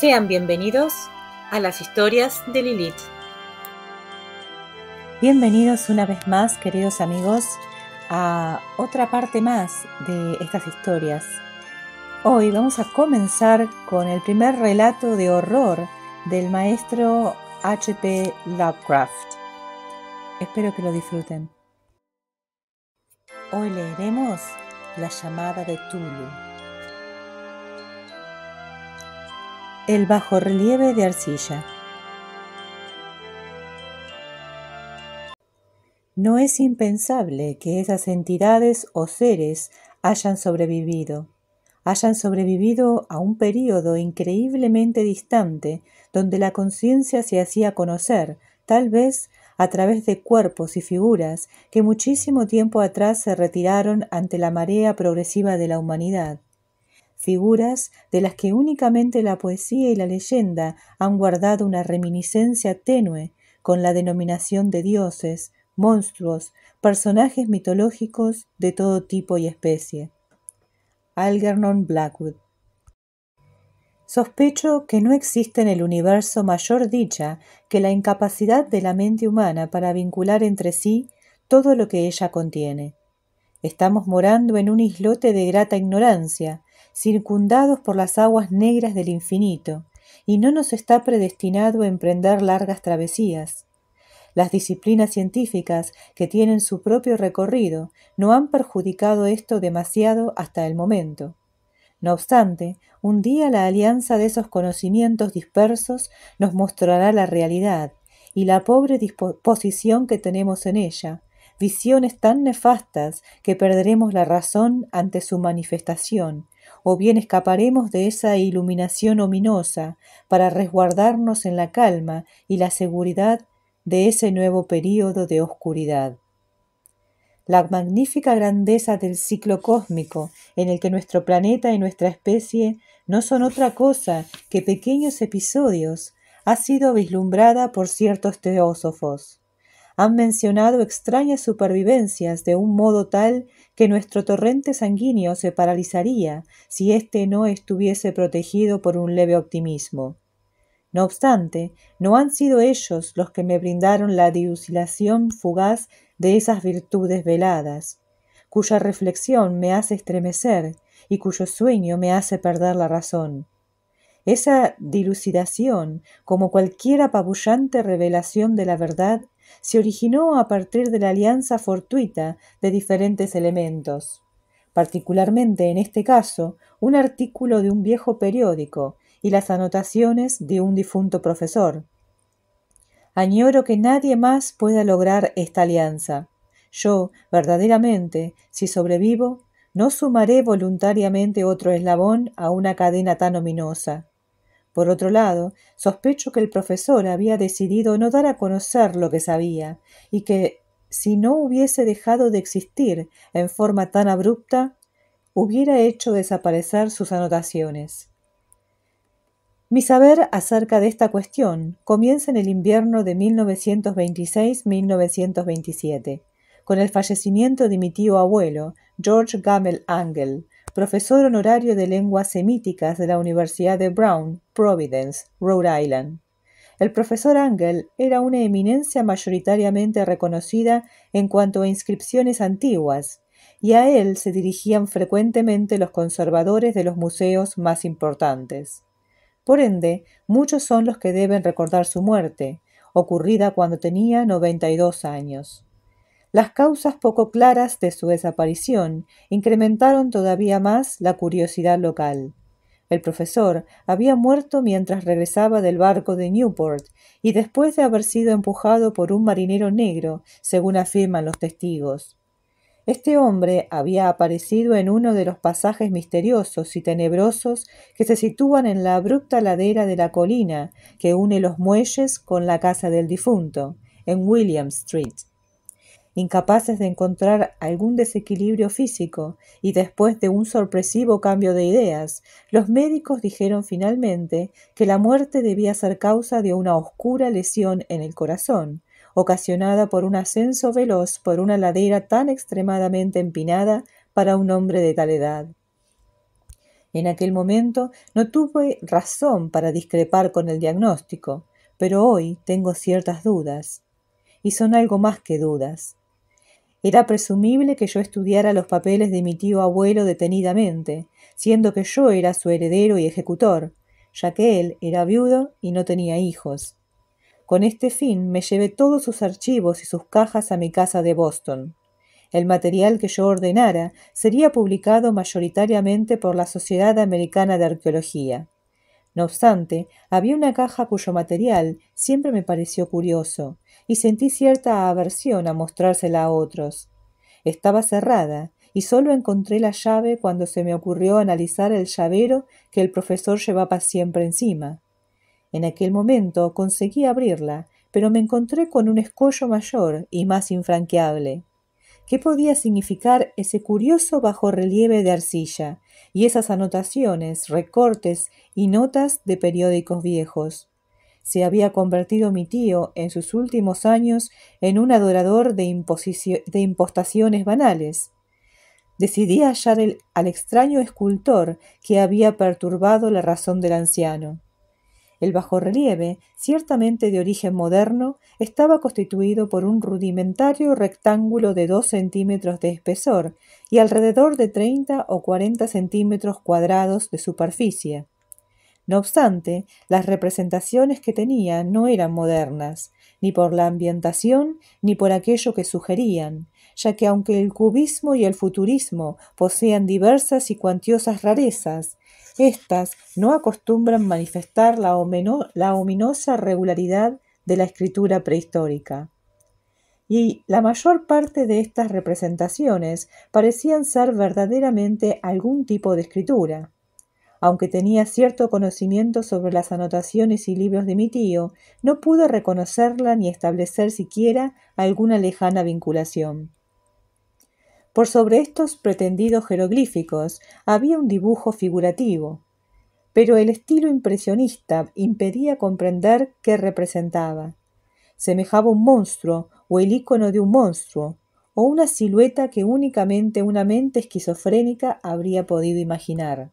Sean bienvenidos a las historias de Lilith. Bienvenidos una vez más, queridos amigos, a otra parte más de estas historias. Hoy vamos a comenzar con el primer relato de horror del maestro H.P. Lovecraft. Espero que lo disfruten. Hoy leeremos La llamada de Tulu. el bajorrelieve de arcilla. No es impensable que esas entidades o seres hayan sobrevivido, hayan sobrevivido a un período increíblemente distante donde la conciencia se hacía conocer, tal vez a través de cuerpos y figuras que muchísimo tiempo atrás se retiraron ante la marea progresiva de la humanidad figuras de las que únicamente la poesía y la leyenda han guardado una reminiscencia tenue con la denominación de dioses, monstruos, personajes mitológicos de todo tipo y especie. Algernon Blackwood. Sospecho que no existe en el universo mayor dicha que la incapacidad de la mente humana para vincular entre sí todo lo que ella contiene. Estamos morando en un islote de grata ignorancia, circundados por las aguas negras del infinito, y no nos está predestinado a emprender largas travesías. Las disciplinas científicas, que tienen su propio recorrido, no han perjudicado esto demasiado hasta el momento. No obstante, un día la alianza de esos conocimientos dispersos nos mostrará la realidad y la pobre disposición que tenemos en ella, visiones tan nefastas que perderemos la razón ante su manifestación o bien escaparemos de esa iluminación ominosa para resguardarnos en la calma y la seguridad de ese nuevo período de oscuridad. La magnífica grandeza del ciclo cósmico en el que nuestro planeta y nuestra especie no son otra cosa que pequeños episodios ha sido vislumbrada por ciertos teósofos han mencionado extrañas supervivencias de un modo tal que nuestro torrente sanguíneo se paralizaría si éste no estuviese protegido por un leve optimismo. No obstante, no han sido ellos los que me brindaron la dilucidación fugaz de esas virtudes veladas, cuya reflexión me hace estremecer y cuyo sueño me hace perder la razón. Esa dilucidación, como cualquier apabullante revelación de la verdad, se originó a partir de la alianza fortuita de diferentes elementos, particularmente en este caso un artículo de un viejo periódico y las anotaciones de un difunto profesor. Añoro que nadie más pueda lograr esta alianza. Yo, verdaderamente, si sobrevivo, no sumaré voluntariamente otro eslabón a una cadena tan ominosa. Por otro lado, sospecho que el profesor había decidido no dar a conocer lo que sabía, y que, si no hubiese dejado de existir en forma tan abrupta, hubiera hecho desaparecer sus anotaciones. Mi saber acerca de esta cuestión comienza en el invierno de 1926-1927, con el fallecimiento de mi tío abuelo, George Gamel Angel, profesor honorario de lenguas semíticas de la Universidad de Brown, Providence, Rhode Island. El profesor Angel era una eminencia mayoritariamente reconocida en cuanto a inscripciones antiguas, y a él se dirigían frecuentemente los conservadores de los museos más importantes. Por ende, muchos son los que deben recordar su muerte, ocurrida cuando tenía 92 años. Las causas poco claras de su desaparición incrementaron todavía más la curiosidad local. El profesor había muerto mientras regresaba del barco de Newport y después de haber sido empujado por un marinero negro, según afirman los testigos. Este hombre había aparecido en uno de los pasajes misteriosos y tenebrosos que se sitúan en la abrupta ladera de la colina que une los muelles con la casa del difunto, en William Street incapaces de encontrar algún desequilibrio físico, y después de un sorpresivo cambio de ideas, los médicos dijeron finalmente que la muerte debía ser causa de una oscura lesión en el corazón, ocasionada por un ascenso veloz por una ladera tan extremadamente empinada para un hombre de tal edad. En aquel momento no tuve razón para discrepar con el diagnóstico, pero hoy tengo ciertas dudas. Y son algo más que dudas. Era presumible que yo estudiara los papeles de mi tío abuelo detenidamente, siendo que yo era su heredero y ejecutor, ya que él era viudo y no tenía hijos. Con este fin me llevé todos sus archivos y sus cajas a mi casa de Boston. El material que yo ordenara sería publicado mayoritariamente por la Sociedad Americana de Arqueología. No obstante, había una caja cuyo material siempre me pareció curioso, y sentí cierta aversión a mostrársela a otros. Estaba cerrada, y solo encontré la llave cuando se me ocurrió analizar el llavero que el profesor llevaba siempre encima. En aquel momento conseguí abrirla, pero me encontré con un escollo mayor y más infranqueable qué podía significar ese curioso bajo relieve de arcilla y esas anotaciones, recortes y notas de periódicos viejos. Se había convertido mi tío en sus últimos años en un adorador de, impostaciones banales. Decidí hallar al extraño escultor que había perturbado la razón del anciano. El bajorrelieve, ciertamente de origen moderno, estaba constituido por un rudimentario rectángulo de 2 centímetros de espesor y alrededor de 30 o 40 centímetros cuadrados de superficie. No obstante, las representaciones que tenía no eran modernas, ni por la ambientación ni por aquello que sugerían, ya que aunque el cubismo y el futurismo poseían diversas y cuantiosas rarezas, estas no acostumbran manifestar la, la ominosa regularidad de la escritura prehistórica. Y la mayor parte de estas representaciones parecían ser verdaderamente algún tipo de escritura. Aunque tenía cierto conocimiento sobre las anotaciones y libros de mi tío, no pude reconocerla ni establecer siquiera alguna lejana vinculación. Por sobre estos pretendidos jeroglíficos había un dibujo figurativo, pero el estilo impresionista impedía comprender qué representaba. Semejaba un monstruo o el icono de un monstruo, o una silueta que únicamente una mente esquizofrénica habría podido imaginar.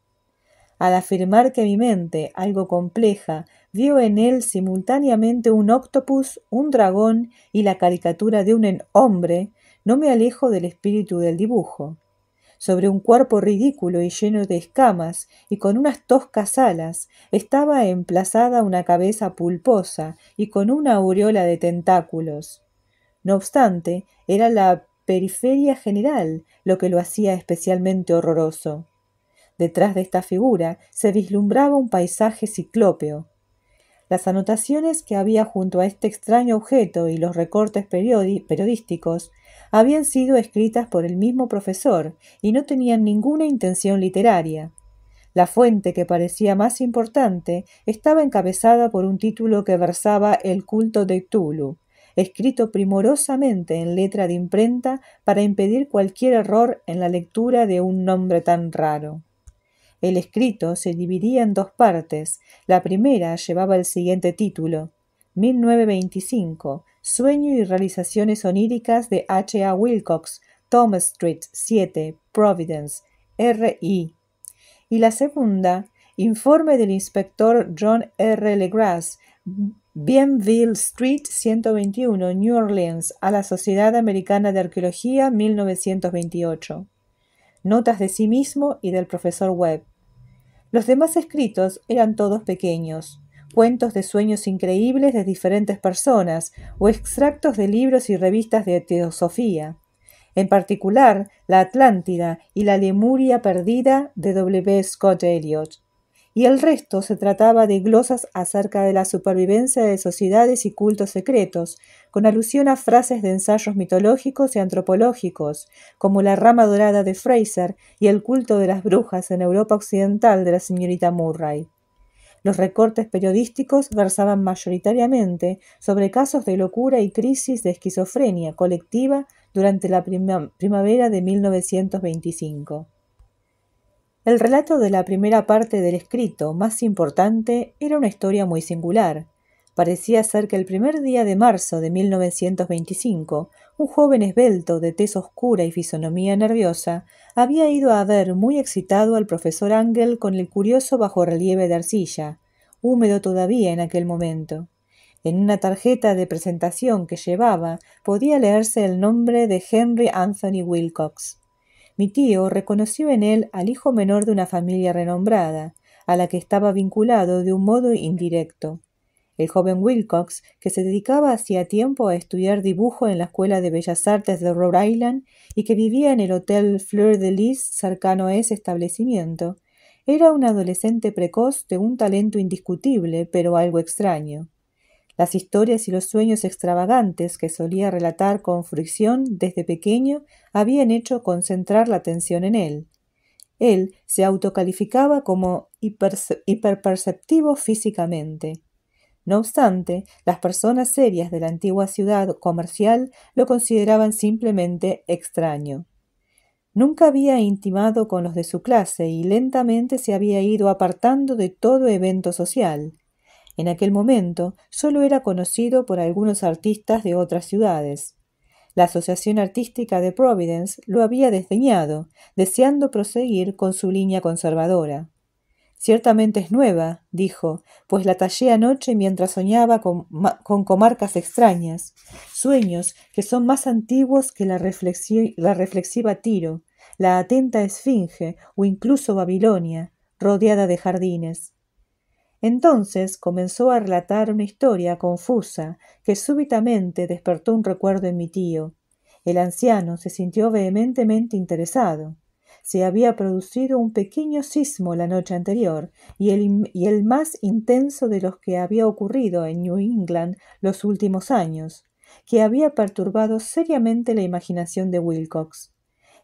Al afirmar que mi mente, algo compleja, vio en él simultáneamente un octopus, un dragón y la caricatura de un hombre, no me alejo del espíritu del dibujo. Sobre un cuerpo ridículo y lleno de escamas y con unas toscas alas, estaba emplazada una cabeza pulposa y con una aureola de tentáculos. No obstante, era la periferia general lo que lo hacía especialmente horroroso. Detrás de esta figura se vislumbraba un paisaje ciclópeo, las anotaciones que había junto a este extraño objeto y los recortes periodísticos habían sido escritas por el mismo profesor y no tenían ninguna intención literaria. La fuente que parecía más importante estaba encabezada por un título que versaba El culto de Tulu, escrito primorosamente en letra de imprenta para impedir cualquier error en la lectura de un nombre tan raro. El escrito se dividía en dos partes. La primera llevaba el siguiente título: 1925, Sueño y realizaciones oníricas de H. A. Wilcox, Thomas Street 7, Providence, R.I. Y la segunda, Informe del inspector John R. Legras, Bienville Street 121, New Orleans, a la Sociedad Americana de Arqueología 1928. Notas de sí mismo y del profesor Webb. Los demás escritos eran todos pequeños, cuentos de sueños increíbles de diferentes personas o extractos de libros y revistas de teosofía, en particular La Atlántida y La Lemuria Perdida de W. Scott Elliot y el resto se trataba de glosas acerca de la supervivencia de sociedades y cultos secretos, con alusión a frases de ensayos mitológicos y antropológicos, como la rama dorada de Fraser y el culto de las brujas en Europa Occidental de la señorita Murray. Los recortes periodísticos versaban mayoritariamente sobre casos de locura y crisis de esquizofrenia colectiva durante la primavera de 1925. El relato de la primera parte del escrito más importante era una historia muy singular. Parecía ser que el primer día de marzo de 1925, un joven esbelto de tez oscura y fisonomía nerviosa había ido a ver muy excitado al profesor Ángel con el curioso bajorrelieve de arcilla, húmedo todavía en aquel momento. En una tarjeta de presentación que llevaba podía leerse el nombre de Henry Anthony Wilcox. Mi tío reconoció en él al hijo menor de una familia renombrada, a la que estaba vinculado de un modo indirecto. El joven Wilcox, que se dedicaba hacía tiempo a estudiar dibujo en la Escuela de Bellas Artes de Rhode Island y que vivía en el Hotel Fleur de Lis cercano a ese establecimiento, era un adolescente precoz de un talento indiscutible, pero algo extraño las historias y los sueños extravagantes que solía relatar con fricción desde pequeño habían hecho concentrar la atención en él. Él se autocalificaba como hiperperceptivo físicamente. No obstante, las personas serias de la antigua ciudad comercial lo consideraban simplemente extraño. Nunca había intimado con los de su clase y lentamente se había ido apartando de todo evento social. En aquel momento solo era conocido por algunos artistas de otras ciudades. La Asociación Artística de Providence lo había desdeñado, deseando proseguir con su línea conservadora. Ciertamente es nueva, dijo, pues la tallé anoche mientras soñaba con, comarcas extrañas, sueños que son más antiguos que la reflexiva Tiro, la atenta Esfinge o incluso Babilonia, rodeada de jardines. Entonces comenzó a relatar una historia confusa que súbitamente despertó un recuerdo en mi tío. El anciano se sintió vehementemente interesado. Se había producido un pequeño sismo la noche anterior y el, más intenso de los que había ocurrido en New England los últimos años, que había perturbado seriamente la imaginación de Wilcox.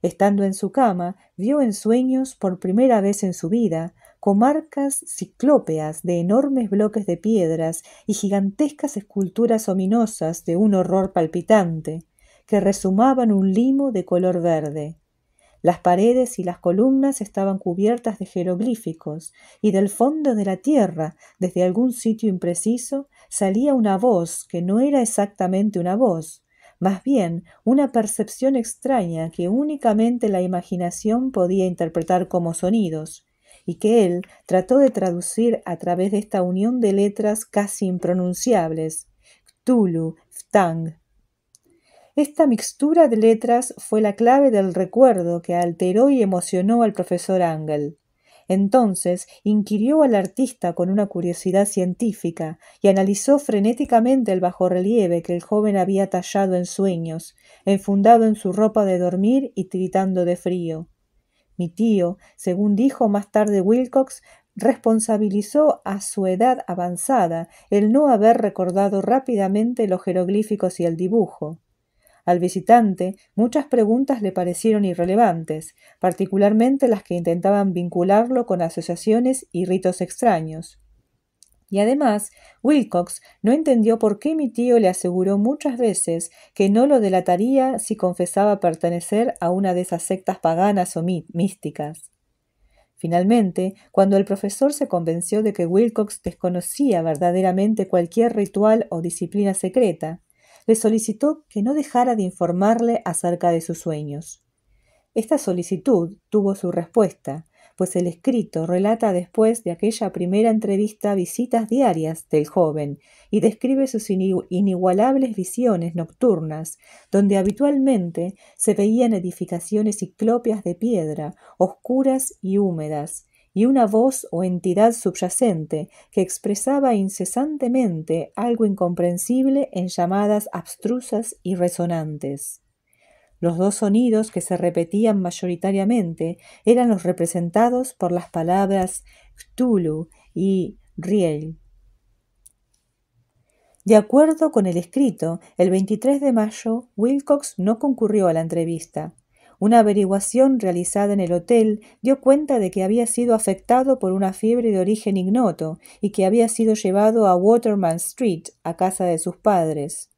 Estando en su cama, vio en sueños, por primera vez en su vida, comarcas ciclópeas de enormes bloques de piedras y gigantescas esculturas ominosas de un horror palpitante, que resumaban un limo de color verde. Las paredes y las columnas estaban cubiertas de jeroglíficos, y del fondo de la tierra, desde algún sitio impreciso, salía una voz que no era exactamente una voz, más bien una percepción extraña que únicamente la imaginación podía interpretar como sonidos y que él trató de traducir a través de esta unión de letras casi impronunciables, Ctulu, Ftang. Esta mixtura de letras fue la clave del recuerdo que alteró y emocionó al profesor Angel. Entonces inquirió al artista con una curiosidad científica y analizó frenéticamente el bajorrelieve que el joven había tallado en sueños, enfundado en su ropa de dormir y tiritando de frío. Mi tío, según dijo más tarde Wilcox, responsabilizó a su edad avanzada el no haber recordado rápidamente los jeroglíficos y el dibujo. Al visitante muchas preguntas le parecieron irrelevantes, particularmente las que intentaban vincularlo con asociaciones y ritos extraños. Y además, Wilcox no entendió por qué mi tío le aseguró muchas veces que no lo delataría si confesaba pertenecer a una de esas sectas paganas o místicas. Finalmente, cuando el profesor se convenció de que Wilcox desconocía verdaderamente cualquier ritual o disciplina secreta, le solicitó que no dejara de informarle acerca de sus sueños. Esta solicitud tuvo su respuesta, pues el escrito relata después de aquella primera entrevista visitas diarias del joven y describe sus inigualables visiones nocturnas, donde habitualmente se veían edificaciones ciclópeas de piedra, oscuras y húmedas, y una voz o entidad subyacente que expresaba incesantemente algo incomprensible en llamadas abstrusas y resonantes. Los dos sonidos que se repetían mayoritariamente eran los representados por las palabras Cthulhu y Riel. De acuerdo con el escrito, el 23 de mayo Wilcox no concurrió a la entrevista. Una averiguación realizada en el hotel dio cuenta de que había sido afectado por una fiebre de origen ignoto y que había sido llevado a Waterman Street, a casa de sus padres.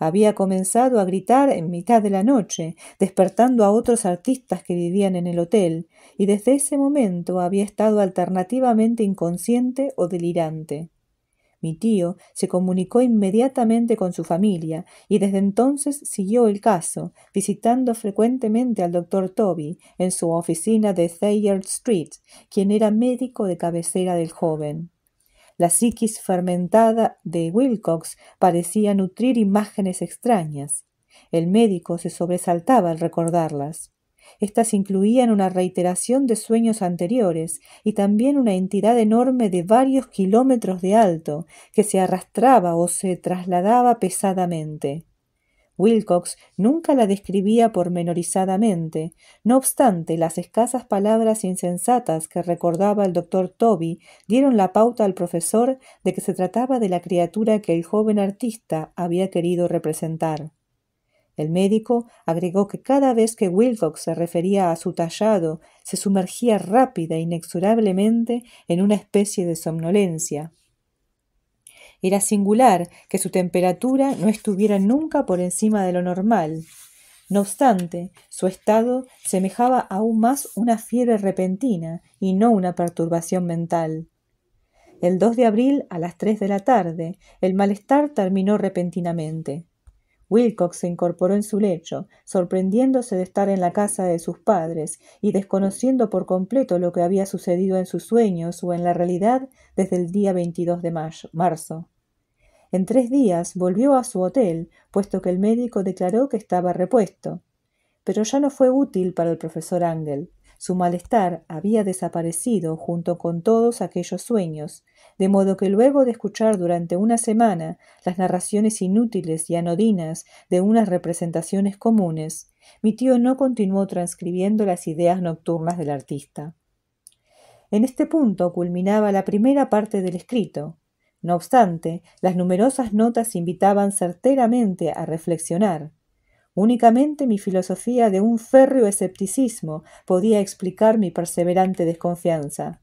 Había comenzado a gritar en mitad de la noche, despertando a otros artistas que vivían en el hotel, y desde ese momento había estado alternativamente inconsciente o delirante. Mi tío se comunicó inmediatamente con su familia y desde entonces siguió el caso, visitando frecuentemente al doctor Toby en su oficina de Thayer Street, quien era médico de cabecera del joven. La psiquis fermentada de Wilcox parecía nutrir imágenes extrañas. El médico se sobresaltaba al recordarlas. Estas incluían una reiteración de sueños anteriores y también una entidad enorme de varios kilómetros de alto que se arrastraba o se trasladaba pesadamente. Wilcox nunca la describía pormenorizadamente. No obstante, las escasas palabras insensatas que recordaba el doctor Toby dieron la pauta al profesor de que se trataba de la criatura que el joven artista había querido representar. El médico agregó que cada vez que Wilcox se refería a su tallado, se sumergía rápida e inexorablemente en una especie de somnolencia. Era singular que su temperatura no estuviera nunca por encima de lo normal. No obstante, su estado semejaba aún más una fiebre repentina y no una perturbación mental. El 2 de abril a las 3 de la tarde, el malestar terminó repentinamente. Wilcox se incorporó en su lecho, sorprendiéndose de estar en la casa de sus padres y desconociendo por completo lo que había sucedido en sus sueños o en la realidad desde el día 22 de marzo. En tres días volvió a su hotel, puesto que el médico declaró que estaba repuesto. Pero ya no fue útil para el profesor Ángel su malestar había desaparecido junto con todos aquellos sueños, de modo que luego de escuchar durante una semana las narraciones inútiles y anodinas de unas representaciones comunes, mi tío no continuó transcribiendo las ideas nocturnas del artista. En este punto culminaba la primera parte del escrito. No obstante, las numerosas notas invitaban certeramente a reflexionar, Únicamente mi filosofía de un férreo escepticismo podía explicar mi perseverante desconfianza.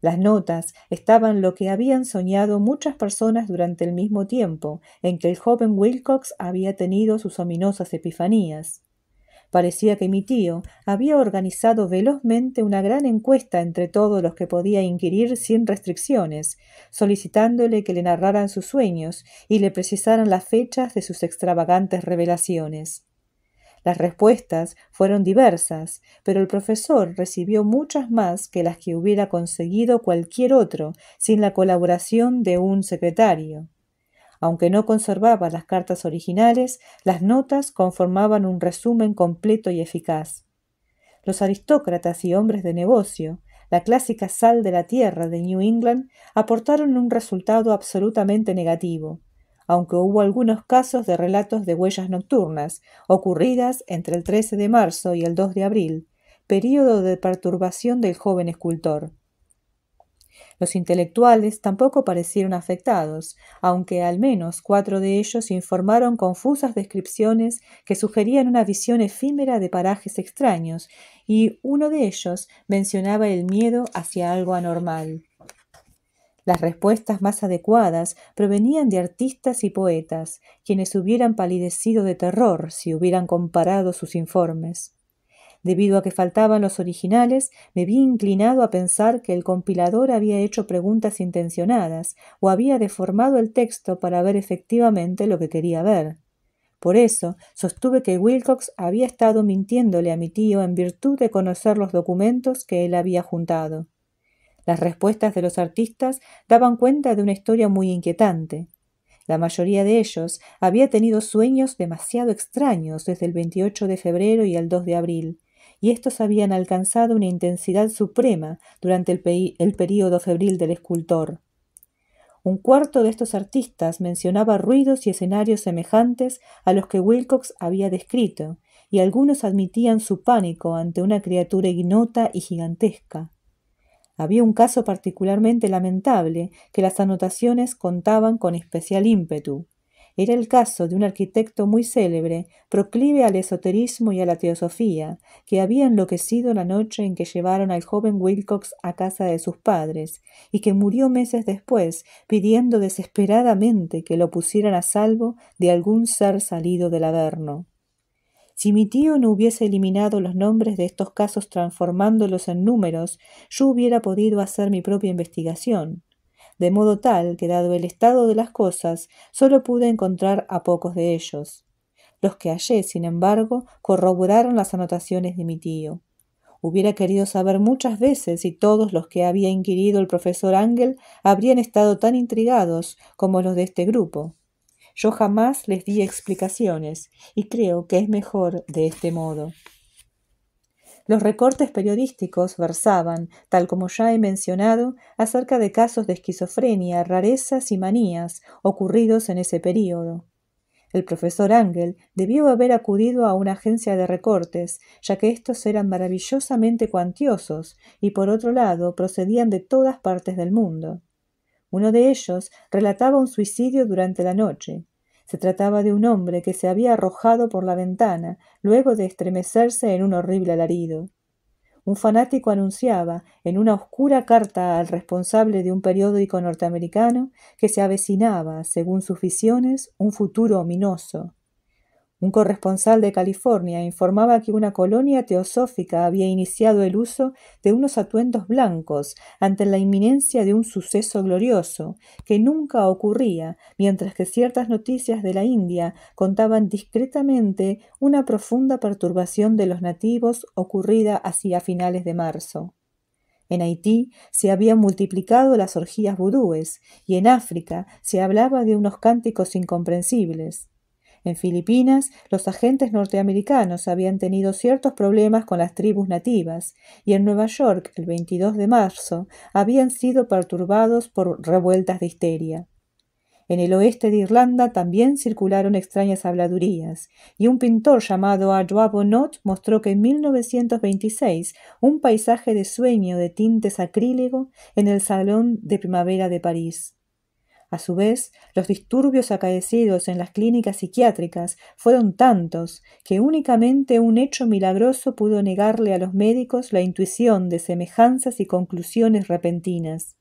Las notas estaban lo que habían soñado muchas personas durante el mismo tiempo en que el joven Wilcox había tenido sus ominosas epifanías. Parecía que mi tío había organizado velozmente una gran encuesta entre todos los que podía inquirir sin restricciones, solicitándole que le narraran sus sueños y le precisaran las fechas de sus extravagantes revelaciones. Las respuestas fueron diversas, pero el profesor recibió muchas más que las que hubiera conseguido cualquier otro sin la colaboración de un secretario. Aunque no conservaba las cartas originales, las notas conformaban un resumen completo y eficaz. Los aristócratas y hombres de negocio, la clásica sal de la tierra de New England, aportaron un resultado absolutamente negativo, aunque hubo algunos casos de relatos de huellas nocturnas, ocurridas entre el 13 de marzo y el 2 de abril, período de perturbación del joven escultor. Los intelectuales tampoco parecieron afectados, aunque al menos cuatro de ellos informaron confusas descripciones que sugerían una visión efímera de parajes extraños, y uno de ellos mencionaba el miedo hacia algo anormal. Las respuestas más adecuadas provenían de artistas y poetas, quienes hubieran palidecido de terror si hubieran comparado sus informes. Debido a que faltaban los originales, me vi inclinado a pensar que el compilador había hecho preguntas intencionadas o había deformado el texto para ver efectivamente lo que quería ver. Por eso, sostuve que Wilcox había estado mintiéndole a mi tío en virtud de conocer los documentos que él había juntado. Las respuestas de los artistas daban cuenta de una historia muy inquietante. La mayoría de ellos había tenido sueños demasiado extraños desde el 28 de febrero y el 2 de abril, y estos habían alcanzado una intensidad suprema durante el, el período febril del escultor. Un cuarto de estos artistas mencionaba ruidos y escenarios semejantes a los que Wilcox había descrito, y algunos admitían su pánico ante una criatura ignota y gigantesca. Había un caso particularmente lamentable que las anotaciones contaban con especial ímpetu. Era el caso de un arquitecto muy célebre, proclive al esoterismo y a la teosofía, que había enloquecido la noche en que llevaron al joven Wilcox a casa de sus padres, y que murió meses después, pidiendo desesperadamente que lo pusieran a salvo de algún ser salido del Averno. Si mi tío no hubiese eliminado los nombres de estos casos transformándolos en números, yo hubiera podido hacer mi propia investigación de modo tal que, dado el estado de las cosas, solo pude encontrar a pocos de ellos. Los que hallé, sin embargo, corroboraron las anotaciones de mi tío. Hubiera querido saber muchas veces si todos los que había inquirido el profesor Ángel habrían estado tan intrigados como los de este grupo. Yo jamás les di explicaciones, y creo que es mejor de este modo. Los recortes periodísticos versaban, tal como ya he mencionado, acerca de casos de esquizofrenia, rarezas y manías ocurridos en ese período. El profesor Ángel debió haber acudido a una agencia de recortes, ya que estos eran maravillosamente cuantiosos y por otro lado procedían de todas partes del mundo. Uno de ellos relataba un suicidio durante la noche. Se trataba de un hombre que se había arrojado por la ventana, luego de estremecerse en un horrible alarido. Un fanático anunciaba, en una oscura carta al responsable de un periódico norteamericano, que se avecinaba, según sus visiones, un futuro ominoso, un corresponsal de California informaba que una colonia teosófica había iniciado el uso de unos atuendos blancos ante la inminencia de un suceso glorioso que nunca ocurría, mientras que ciertas noticias de la India contaban discretamente una profunda perturbación de los nativos ocurrida hacia finales de marzo. En Haití se habían multiplicado las orgías vudúes y en África se hablaba de unos cánticos incomprensibles. En Filipinas, los agentes norteamericanos habían tenido ciertos problemas con las tribus nativas y en Nueva York, el 22 de marzo, habían sido perturbados por revueltas de histeria. En el oeste de Irlanda también circularon extrañas habladurías, y un pintor llamado Adwa Bonot mostró que en 1926 un paisaje de sueño de tinte sacrílego en el Salón de Primavera de París. A su vez, los disturbios acaecidos en las clínicas psiquiátricas fueron tantos que únicamente un hecho milagroso pudo negarle a los médicos la intuición de semejanzas y conclusiones repentinas.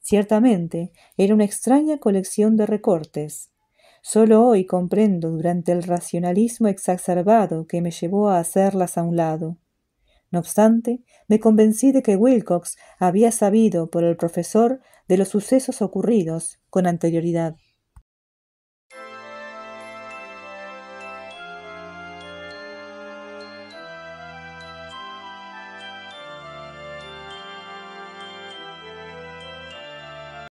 Ciertamente, era una extraña colección de recortes. Solo hoy comprendo durante el racionalismo exacerbado que me llevó a hacerlas a un lado. No obstante, me convencí de que Wilcox había sabido por el profesor de los sucesos ocurridos con anterioridad.